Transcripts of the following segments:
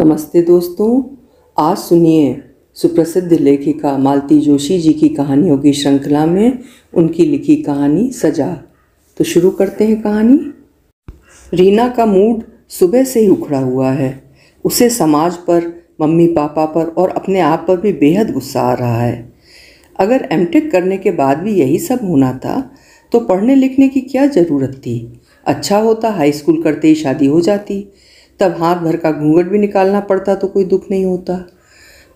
नमस्ते दोस्तों आज सुनिए सुप्रसिद्ध लेखिका मालती जोशी जी की कहानियों की श्रृंखला में उनकी लिखी कहानी सजा तो शुरू करते हैं कहानी रीना का मूड सुबह से ही उखड़ा हुआ है उसे समाज पर मम्मी पापा पर और अपने आप पर भी बेहद गुस्सा आ रहा है अगर एम करने के बाद भी यही सब होना था तो पढ़ने लिखने की क्या ज़रूरत थी अच्छा होता हाई स्कूल करते ही शादी हो जाती तब हाथ भर का घूंघट भी निकालना पड़ता तो कोई दुख नहीं होता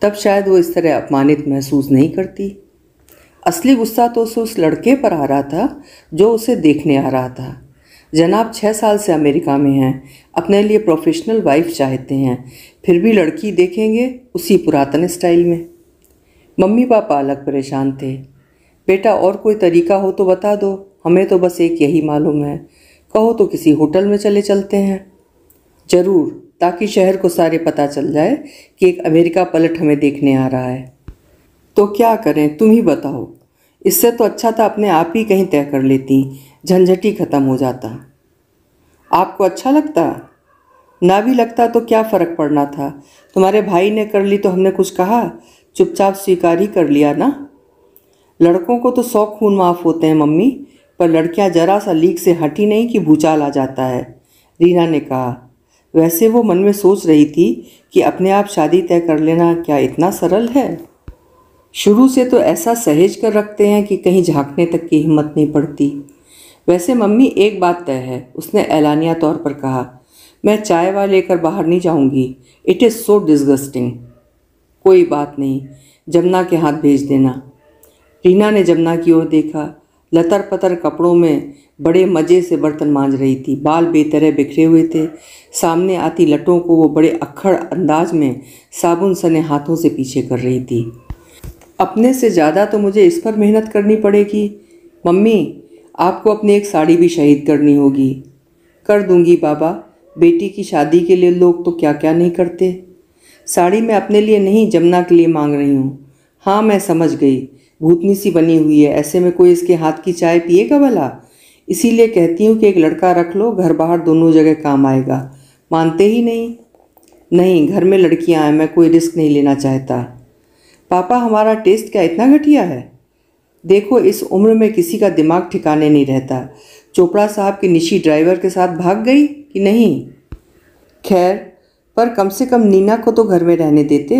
तब शायद वो इस तरह अपमानित महसूस नहीं करती असली गुस्सा तो उसे उस लड़के पर आ रहा था जो उसे देखने आ रहा था जनाब छः साल से अमेरिका में हैं अपने लिए प्रोफेशनल वाइफ चाहते हैं फिर भी लड़की देखेंगे उसी पुरातन स्टाइल में मम्मी पापा अलग परेशान थे बेटा और कोई तरीका हो तो बता दो हमें तो बस एक यही मालूम है कहो तो किसी होटल में चले चलते हैं जरूर ताकि शहर को सारे पता चल जाए कि एक अमेरिका पलट हमें देखने आ रहा है तो क्या करें तुम ही बताओ इससे तो अच्छा था अपने आप ही कहीं तय कर लेती झंझट ही ख़त्म हो जाता आपको अच्छा लगता ना भी लगता तो क्या फ़र्क पड़ना था तुम्हारे भाई ने कर ली तो हमने कुछ कहा चुपचाप स्वीकार ही कर लिया ना लड़कों को तो सौ खून माफ़ होते हैं मम्मी पर लड़कियां जरा सा लीक से हटी नहीं कि भूचाल आ जाता है रीना ने कहा वैसे वो मन में सोच रही थी कि अपने आप शादी तय कर लेना क्या इतना सरल है शुरू से तो ऐसा सहेज कर रखते हैं कि कहीं झांकने तक की हिम्मत नहीं पड़ती वैसे मम्मी एक बात तय है उसने ऐलानिया तौर पर कहा मैं चाय वाय लेकर बाहर नहीं जाऊंगी इट इज़ सो डिस्गस्टिंग कोई बात नहीं जमुना के हाथ भेज देना रीना ने जमुना की ओर देखा लतर पतर कपड़ों में बड़े मज़े से बर्तन मांझ रही थी बाल बेतरह बिखरे हुए थे सामने आती लटों को वो बड़े अखड़ अंदाज में साबुन सने हाथों से पीछे कर रही थी अपने से ज़्यादा तो मुझे इस पर मेहनत करनी पड़ेगी मम्मी आपको अपनी एक साड़ी भी शहीद करनी होगी कर दूंगी बाबा बेटी की शादी के लिए लोग तो क्या क्या नहीं करते साड़ी मैं अपने लिए नहीं जमुना के लिए मांग रही हूँ हाँ मैं समझ गई भूतनी सी बनी हुई है ऐसे में कोई इसके हाथ की चाय पिएगा भला इसीलिए कहती हूँ कि एक लड़का रख लो घर बाहर दोनों जगह काम आएगा मानते ही नहीं नहीं घर में लड़कियाँ हैं मैं कोई रिस्क नहीं लेना चाहता पापा हमारा टेस्ट क्या इतना घटिया है देखो इस उम्र में किसी का दिमाग ठिकाने नहीं रहता चोपड़ा साहब की निशी ड्राइवर के साथ भाग गई कि नहीं खैर पर कम से कम नीना को तो घर में रहने देते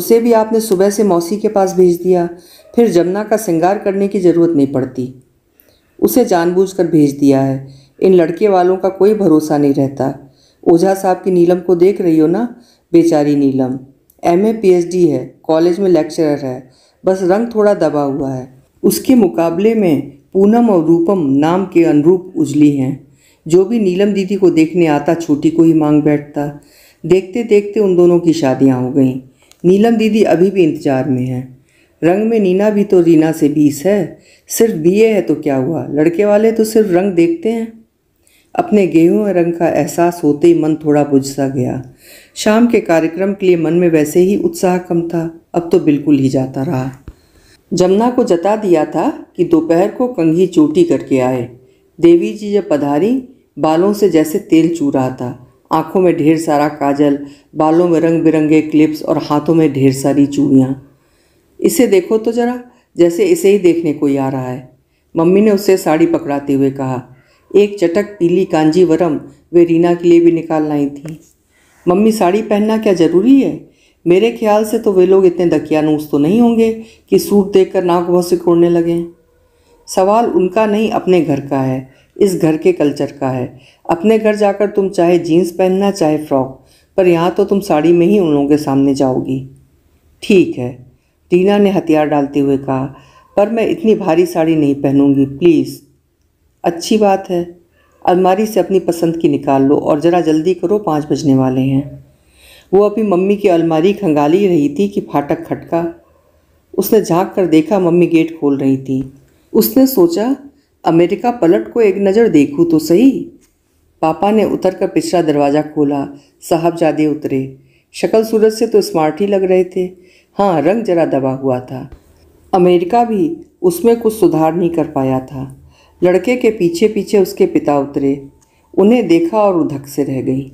उसे भी आपने सुबह से मौसी के पास भेज दिया फिर जमुना का श्रृंगार करने की ज़रूरत नहीं पड़ती उसे जानबूझकर भेज दिया है इन लड़के वालों का कोई भरोसा नहीं रहता ओझा साहब की नीलम को देख रही हो ना बेचारी नीलम एम ए पी है कॉलेज में लेक्चरर है बस रंग थोड़ा दबा हुआ है उसके मुकाबले में पूनम और रूपम नाम के अनुरूप उजली हैं जो भी नीलम दीदी को देखने आता छोटी को ही मांग बैठता देखते देखते उन दोनों की शादियाँ हो गईं नीलम दीदी अभी भी इंतजार में है रंग में नीना भी तो रीना से बीस है सिर्फ बीए है तो क्या हुआ लड़के वाले तो सिर्फ रंग देखते हैं अपने गेहूं रंग का एहसास होते ही मन थोड़ा बुझसा गया शाम के कार्यक्रम के लिए मन में वैसे ही उत्साह कम था अब तो बिल्कुल ही जाता रहा जमुना को जता दिया था कि दोपहर को कंघी चोटी करके आए देवी जी जब पधारी बालों से जैसे तेल चू रहा था आंखों में ढेर सारा काजल बालों में रंग बिरंगे क्लिप्स और हाथों में ढेर सारी चूड़ियाँ इसे देखो तो ज़रा जैसे इसे ही देखने को आ रहा है मम्मी ने उसे साड़ी पकड़ाते हुए कहा एक चटक पीली कांजीवरम वे रीना के लिए भी निकाल लाई थी मम्मी साड़ी पहनना क्या ज़रूरी है मेरे ख्याल से तो वे लोग इतने दकियानूस तो नहीं होंगे कि सूट देखकर नाक बहुत सिकोड़ने लगें सवाल उनका नहीं अपने घर का है इस घर के कल्चर का है अपने घर जाकर तुम चाहे जीन्स पहनना चाहे फ्रॉक पर यहाँ तो तुम साड़ी में ही उन लोगों के सामने जाओगी ठीक है टीना ने हथियार डालते हुए कहा पर मैं इतनी भारी साड़ी नहीं पहनूंगी प्लीज़ अच्छी बात है अलमारी से अपनी पसंद की निकाल लो और ज़रा जल्दी करो पाँच बजने वाले हैं वो अभी मम्मी की अलमारी खंगाली रही थी कि फाटक खटका उसने झांक कर देखा मम्मी गेट खोल रही थी उसने सोचा अमेरिका पलट को एक नज़र देखूँ तो सही पापा ने उतर कर पिछला दरवाज़ा खोला साहबजादे उतरे शक्ल सूरज से तो स्मार्ट ही लग रहे थे हाँ रंग जरा दबा हुआ था अमेरिका भी उसमें कुछ सुधार नहीं कर पाया था लड़के के पीछे पीछे उसके पिता उतरे उन्हें देखा और उधक से रह गई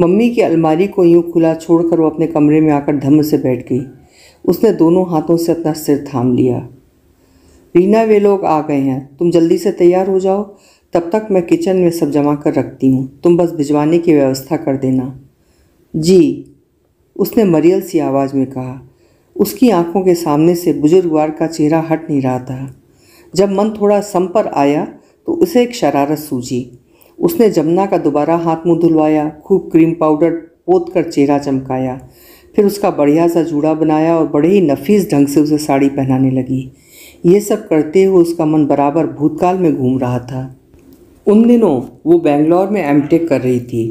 मम्मी की अलमारी को यूं खुला छोड़कर वो अपने कमरे में आकर धम्म से बैठ गई उसने दोनों हाथों से अपना सिर थाम लिया रीना वे लोग आ गए हैं तुम जल्दी से तैयार हो जाओ तब तक मैं किचन में सब जमा कर रखती हूँ तुम बस भिजवाने की व्यवस्था कर देना जी उसने मरियल सी आवाज़ में कहा उसकी आंखों के सामने से बुजुर्गवार का चेहरा हट नहीं रहा था जब मन थोड़ा सम पर आया तो उसे एक शरारत सूझी उसने जमुना का दोबारा हाथ मुंह धुलवाया खूब क्रीम पाउडर पोत कर चेहरा चमकाया फिर उसका बढ़िया सा जूड़ा बनाया और बड़े ही नफीस ढंग से उसे साड़ी पहनाने लगी ये सब करते हुए उसका मन बराबर भूतकाल में घूम रहा था उन दिनों वो बेंगलोर में एम कर रही थी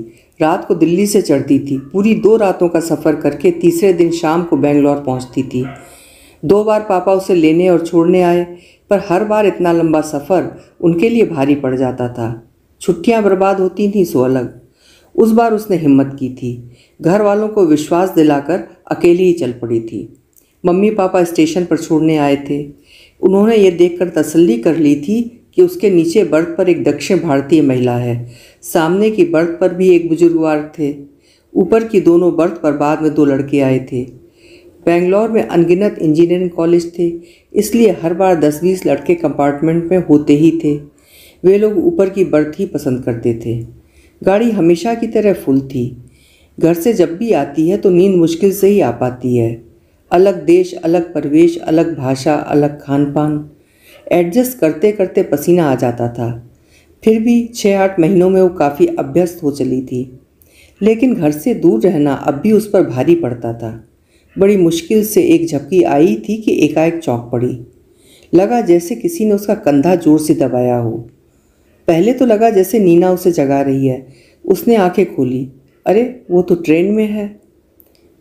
रात को दिल्ली से चढ़ती थी पूरी दो रातों का सफ़र करके तीसरे दिन शाम को बेंगलोर पहुंचती थी दो बार पापा उसे लेने और छोड़ने आए पर हर बार इतना लंबा सफ़र उनके लिए भारी पड़ जाता था छुट्टियां बर्बाद होती थीं सो अलग उस बार उसने हिम्मत की थी घर वालों को विश्वास दिलाकर अकेली ही चल पड़ी थी मम्मी पापा स्टेशन पर छोड़ने आए थे उन्होंने ये देखकर तसल्ली कर ली थी कि उसके नीचे बर्थ पर एक दक्षिण भारतीय महिला है सामने की बर्थ पर भी एक बुजुर्गवार थे ऊपर की दोनों बर्थ पर बाद में दो लड़के आए थे बेंगलोर में अनगिनत इंजीनियरिंग कॉलेज थे इसलिए हर बार दस बीस लड़के कंपार्टमेंट में होते ही थे वे लोग ऊपर की बर्थ ही पसंद करते थे गाड़ी हमेशा की तरह फुल थी घर से जब भी आती है तो नींद मुश्किल से ही आ पाती है अलग देश अलग परिवेश अलग भाषा अलग खान पान एडजस्ट करते करते पसीना आ जाता था फिर भी छः आठ महीनों में वो काफ़ी अभ्यस्त हो चली थी लेकिन घर से दूर रहना अब भी उस पर भारी पड़ता था बड़ी मुश्किल से एक झपकी आई थी कि एकाएक चौंक पड़ी लगा जैसे किसी ने उसका कंधा जोर से दबाया हो पहले तो लगा जैसे नीना उसे जगा रही है उसने आंखें खोली अरे वो तो ट्रेन में है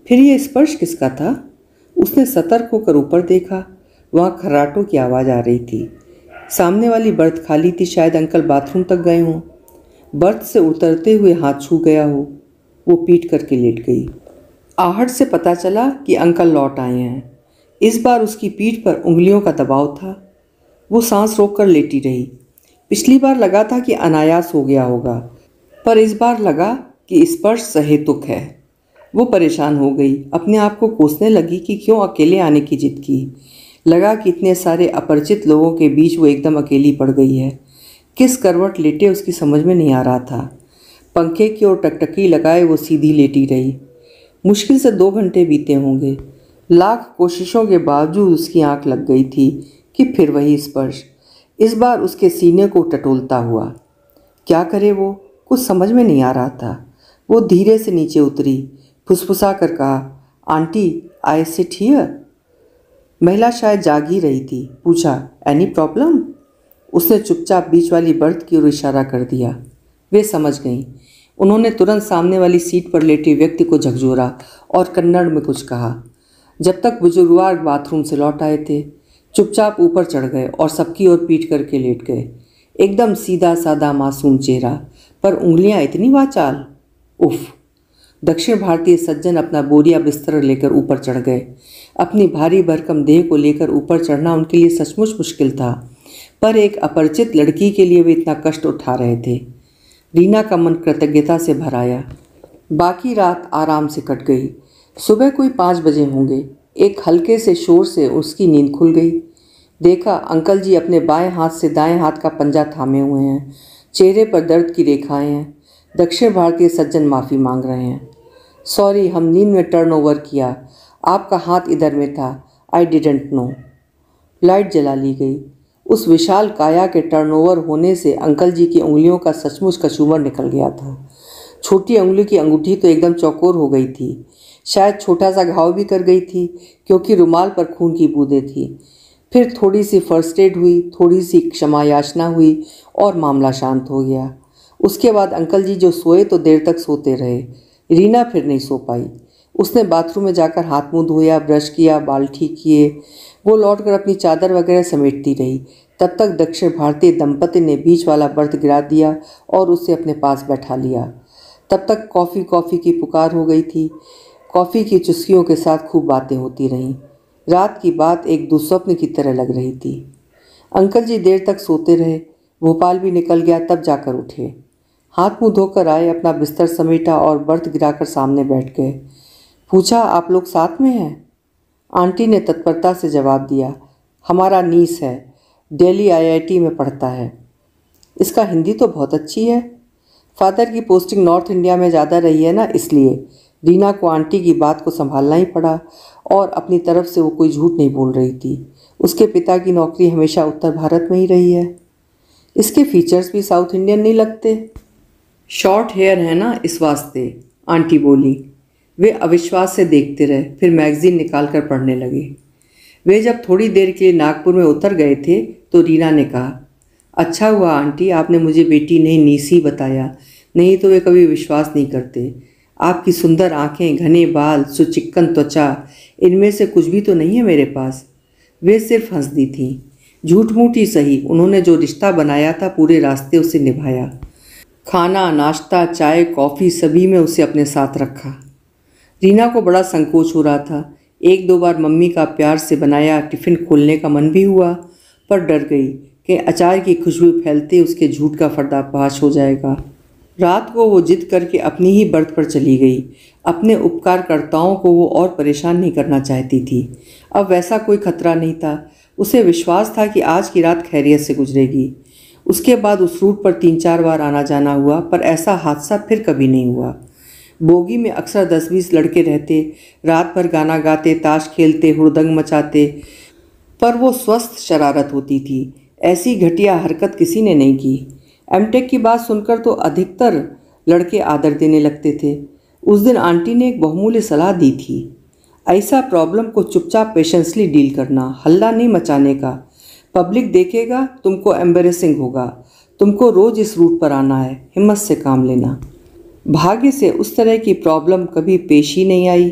फिर ये स्पर्श किसका था उसने सतर्क होकर ऊपर देखा वहाँ खर्राटों की आवाज़ आ रही थी सामने वाली बर्थ खाली थी शायद अंकल बाथरूम तक गए हों बर्थ से उतरते हुए हाथ छू गया हो वो पीट करके लेट गई आहट से पता चला कि अंकल लौट आए हैं इस बार उसकी पीठ पर उंगलियों का दबाव था वो सांस रोक कर लेटी रही पिछली बार लगा था कि अनायास हो गया होगा पर इस बार लगा कि स्पर्श सहेतुक है वो परेशान हो गई अपने आप को कोसने लगी कि क्यों अकेले आने की जिद की लगा कि इतने सारे अपरिचित लोगों के बीच वो एकदम अकेली पड़ गई है किस करवट लेटे उसकी समझ में नहीं आ रहा था पंखे की ओर टकटकी लगाए वो सीधी लेटी रही मुश्किल से दो घंटे बीते होंगे लाख कोशिशों के बावजूद उसकी आंख लग गई थी कि फिर वही स्पर्श इस बार उसके सीने को टटोलता हुआ क्या करे वो कुछ समझ में नहीं आ रहा था वो धीरे से नीचे उतरी फुसफुसा कर कहा आंटी आई सिट हियर महिला शायद जाग ही रही थी पूछा एनी प्रॉब्लम उसने चुपचाप बीच वाली बर्थ की ओर इशारा कर दिया वे समझ गईं उन्होंने तुरंत सामने वाली सीट पर लेटे व्यक्ति को झकझोरा और कन्नड़ में कुछ कहा जब तक बुजुर्गवार बाथरूम से लौट आए थे चुपचाप ऊपर चढ़ गए और सबकी ओर पीट करके लेट गए एकदम सीधा साधा मासूम चेहरा पर उंगलियां इतनी वाचाल उफ़ दक्षिण भारतीय सज्जन अपना बोरिया बिस्तर लेकर ऊपर चढ़ गए अपनी भारी भरकम देह को लेकर ऊपर चढ़ना उनके लिए सचमुच मुश्किल था पर एक अपरिचित लड़की के लिए वे इतना कष्ट उठा रहे थे रीना का मन कृतज्ञता से भराया बाकी रात आराम से कट गई सुबह कोई पाँच बजे होंगे एक हल्के से शोर से उसकी नींद खुल गई देखा अंकल जी अपने बाएं हाथ से दाएं हाथ का पंजा थामे हुए हैं चेहरे पर दर्द की रेखाएं हैं दक्षिण भारतीय सज्जन माफ़ी मांग रहे हैं सॉरी हम नींद में टर्न ओवर किया आपका हाथ इधर में था आई डिडेंट नो लाइट जला ली गई उस विशाल काया के टर्नओवर होने से अंकल जी की उंगलियों का सचमुच कशूमर निकल गया था छोटी उंगली की अंगूठी तो एकदम चौकोर हो गई थी शायद छोटा सा घाव भी कर गई थी क्योंकि रुमाल पर खून की बूंदें थी फिर थोड़ी सी फर्स्ट एड हुई थोड़ी सी क्षमा याचना हुई और मामला शांत हो गया उसके बाद अंकल जी जो सोए तो देर तक सोते रहे रीना फिर नहीं सो पाई उसने बाथरूम में जाकर हाथ मुंह धोया ब्रश किया बाल ठीक किए वो लौट कर अपनी चादर वगैरह समेटती रही तब तक दक्षिण भारतीय दंपति ने बीच वाला बर्थ गिरा दिया और उसे अपने पास बैठा लिया तब तक कॉफ़ी कॉफ़ी की पुकार हो गई थी कॉफ़ी की चुस्कियों के साथ खूब बातें होती रहीं रात की बात एक दुस्वप्न की तरह लग रही थी अंकल जी देर तक सोते रहे भोपाल भी निकल गया तब जाकर उठे हाथ मुंह धोकर आए अपना बिस्तर समेटा और बर्थ गिराकर सामने बैठ गए पूछा आप लोग साथ में हैं आंटी ने तत्परता से जवाब दिया हमारा नीस है दिल्ली आईआईटी में पढ़ता है इसका हिंदी तो बहुत अच्छी है फादर की पोस्टिंग नॉर्थ इंडिया में ज़्यादा रही है ना इसलिए रीना को आंटी की बात को संभालना ही पड़ा और अपनी तरफ से वो कोई झूठ नहीं बोल रही थी उसके पिता की नौकरी हमेशा उत्तर भारत में ही रही है इसके फीचर्स भी साउथ इंडियन नहीं लगते शॉर्ट हेयर है ना इस वास्ते आंटी बोली वे अविश्वास से देखते रहे फिर मैगजीन निकाल कर पढ़ने लगे वे जब थोड़ी देर के लिए नागपुर में उतर गए थे तो रीना ने कहा अच्छा हुआ आंटी आपने मुझे बेटी नहीं नीसी बताया नहीं तो वे कभी विश्वास नहीं करते आपकी सुंदर आंखें घने बाल सुचिक्कन त्वचा इनमें से कुछ भी तो नहीं है मेरे पास वे सिर्फ हंस दी थी झूठ मूठ ही सही उन्होंने जो रिश्ता बनाया था पूरे रास्ते उसे निभाया खाना नाश्ता चाय कॉफ़ी सभी में उसे अपने साथ रखा रीना को बड़ा संकोच हो रहा था एक दो बार मम्मी का प्यार से बनाया टिफ़िन खोलने का मन भी हुआ पर डर गई कि अचार की खुशबू फैलते उसके झूठ का फर्दाफाश हो जाएगा रात को वो जिद करके अपनी ही बर्थ पर चली गई अपने उपकारकर्ताओं को वो और परेशान नहीं करना चाहती थी अब वैसा कोई खतरा नहीं था उसे विश्वास था कि आज की रात खैरियत से गुजरेगी उसके बाद उस रूट पर तीन चार बार आना जाना हुआ पर ऐसा हादसा फिर कभी नहीं हुआ बोगी में अक्सर दस बीस लड़के रहते रात भर गाना गाते ताश खेलते हुड़दंग मचाते पर वो स्वस्थ शरारत होती थी ऐसी घटिया हरकत किसी ने नहीं की एमटेक की बात सुनकर तो अधिकतर लड़के आदर देने लगते थे उस दिन आंटी ने एक बहुमूल्य सलाह दी थी ऐसा प्रॉब्लम को चुपचाप पेशेंसली डील करना हल्ला नहीं मचाने का पब्लिक देखेगा तुमको एम्बेसिंग होगा तुमको रोज़ इस रूट पर आना है हिम्मत से काम लेना भाग्य से उस तरह की प्रॉब्लम कभी पेश ही नहीं आई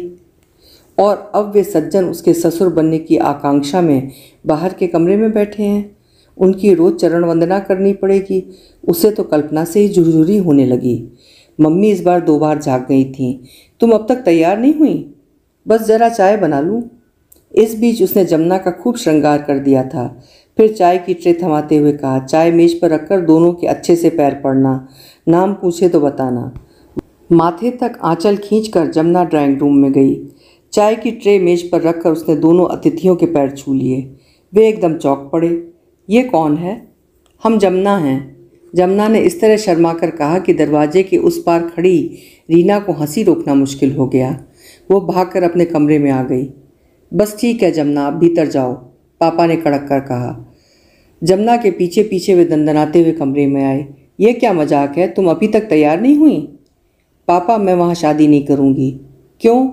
और अब वे सज्जन उसके ससुर बनने की आकांक्षा में बाहर के कमरे में बैठे हैं उनकी रोज़ चरण वंदना करनी पड़ेगी उसे तो कल्पना से ही झुरझुरी होने लगी मम्मी इस बार दो बार जाग गई थी तुम अब तक तैयार नहीं हुई बस ज़रा चाय बना लूँ इस बीच उसने जमुना का खूब श्रृंगार कर दिया था फिर चाय की ट्रे थमाते हुए कहा चाय मेज पर रखकर दोनों के अच्छे से पैर पड़ना नाम पूछे तो बताना माथे तक आंचल खींच कर जमुना ड्राइंग रूम में गई चाय की ट्रे मेज पर रखकर उसने दोनों अतिथियों के पैर छू लिए वे एकदम चौक पड़े ये कौन है हम जमुना हैं जमुना ने इस तरह शर्मा कर कहा कि दरवाजे के उस पार खड़ी रीना को हंसी रोकना मुश्किल हो गया वो भागकर अपने कमरे में आ गई बस ठीक है जमुना भीतर जाओ पापा ने कड़क कर कहा जमुना के पीछे पीछे वे दंदनाते हुए कमरे में आए यह क्या मजाक है तुम अभी तक तैयार नहीं हुई पापा मैं वहाँ शादी नहीं करूँगी क्यों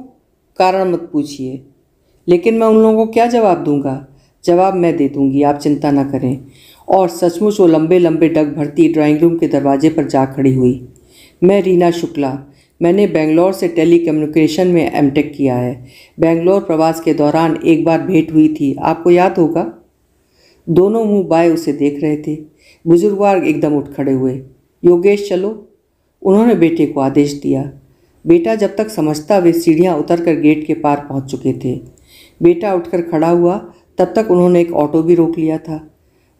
कारण मत पूछिए लेकिन मैं उन लोगों को क्या जवाब दूंगा जवाब मैं दे दूंगी आप चिंता ना करें और सचमुच वो लंबे लंबे डग भरती ड्राइंग रूम के दरवाजे पर जा खड़ी हुई मैं रीना शुक्ला मैंने बेंगलोर से टेली कम्युनिकेशन में एमटेक किया है बेंगलोर प्रवास के दौरान एक बार भेंट हुई थी आपको याद होगा दोनों मुंह बाय उसे देख रहे थे बुजुर्गवार एकदम उठ खड़े हुए योगेश चलो उन्होंने बेटे को आदेश दिया बेटा जब तक समझता वे सीढ़ियाँ उतर गेट के पार पहुँच चुके थे बेटा उठकर खड़ा हुआ तब तक उन्होंने एक ऑटो भी रोक लिया था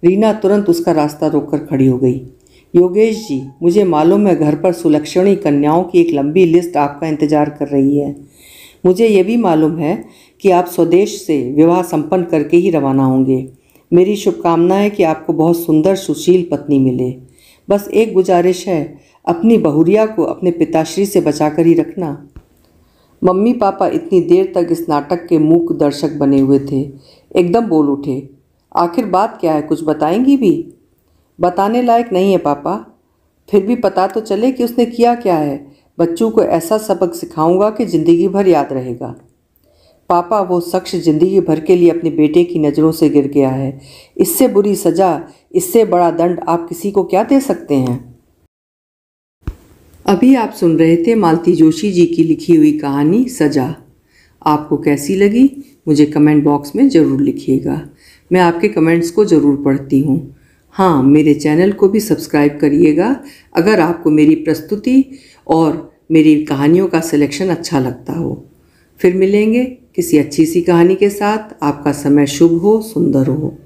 रीना तुरंत उसका रास्ता रोककर खड़ी हो गई योगेश जी मुझे मालूम है घर पर सुलक्षणी कन्याओं की एक लंबी लिस्ट आपका इंतजार कर रही है मुझे यह भी मालूम है कि आप स्वदेश से विवाह संपन्न करके ही रवाना होंगे मेरी शुभकामना है कि आपको बहुत सुंदर सुशील पत्नी मिले बस एक गुजारिश है अपनी बहुरिया को अपने पिताश्री से बचा कर ही रखना मम्मी पापा इतनी देर तक इस नाटक के मूक दर्शक बने हुए थे एकदम बोल उठे आखिर बात क्या है कुछ बताएंगी भी बताने लायक नहीं है पापा फिर भी पता तो चले कि उसने किया क्या है बच्चों को ऐसा सबक सिखाऊंगा कि ज़िंदगी भर याद रहेगा पापा वो शख्स ज़िंदगी भर के लिए अपने बेटे की नज़रों से गिर गया है इससे बुरी सज़ा इससे बड़ा दंड आप किसी को क्या दे सकते हैं अभी आप सुन रहे थे मालती जोशी जी की लिखी हुई कहानी सजा आपको कैसी लगी मुझे कमेंट बॉक्स में ज़रूर लिखिएगा मैं आपके कमेंट्स को ज़रूर पढ़ती हूँ हाँ मेरे चैनल को भी सब्सक्राइब करिएगा अगर आपको मेरी प्रस्तुति और मेरी कहानियों का सिलेक्शन अच्छा लगता हो फिर मिलेंगे किसी अच्छी सी कहानी के साथ आपका समय शुभ हो सुंदर हो